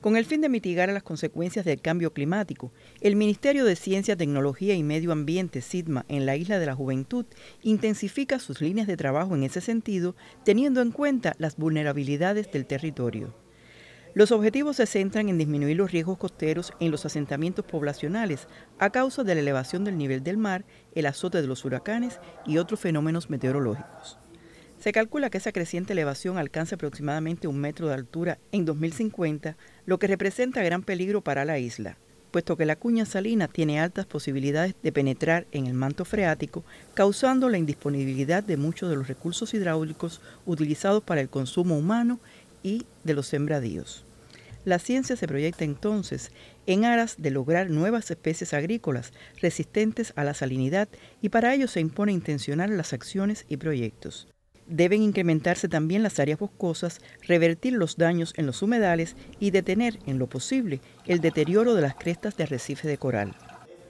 Con el fin de mitigar las consecuencias del cambio climático, el Ministerio de Ciencia, Tecnología y Medio Ambiente, SIDMA, en la Isla de la Juventud, intensifica sus líneas de trabajo en ese sentido, teniendo en cuenta las vulnerabilidades del territorio. Los objetivos se centran en disminuir los riesgos costeros en los asentamientos poblacionales a causa de la elevación del nivel del mar, el azote de los huracanes y otros fenómenos meteorológicos. Se calcula que esa creciente elevación alcance aproximadamente un metro de altura en 2050, lo que representa gran peligro para la isla, puesto que la cuña salina tiene altas posibilidades de penetrar en el manto freático, causando la indisponibilidad de muchos de los recursos hidráulicos utilizados para el consumo humano y de los sembradíos. La ciencia se proyecta entonces en aras de lograr nuevas especies agrícolas resistentes a la salinidad y para ello se impone intencionar las acciones y proyectos. Deben incrementarse también las áreas boscosas, revertir los daños en los humedales y detener, en lo posible, el deterioro de las crestas de arrecife de coral.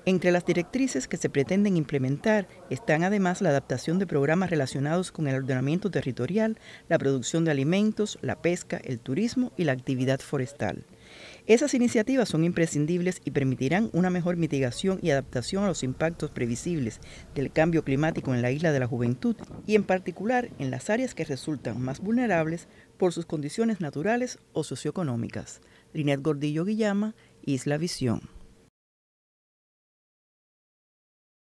Entre las directrices que se pretenden implementar están además la adaptación de programas relacionados con el ordenamiento territorial, la producción de alimentos, la pesca, el turismo y la actividad forestal. Esas iniciativas son imprescindibles y permitirán una mejor mitigación y adaptación a los impactos previsibles del cambio climático en la isla de la juventud y en particular en las áreas que resultan más vulnerables por sus condiciones naturales o socioeconómicas. Linet Gordillo Guillama, Isla Visión.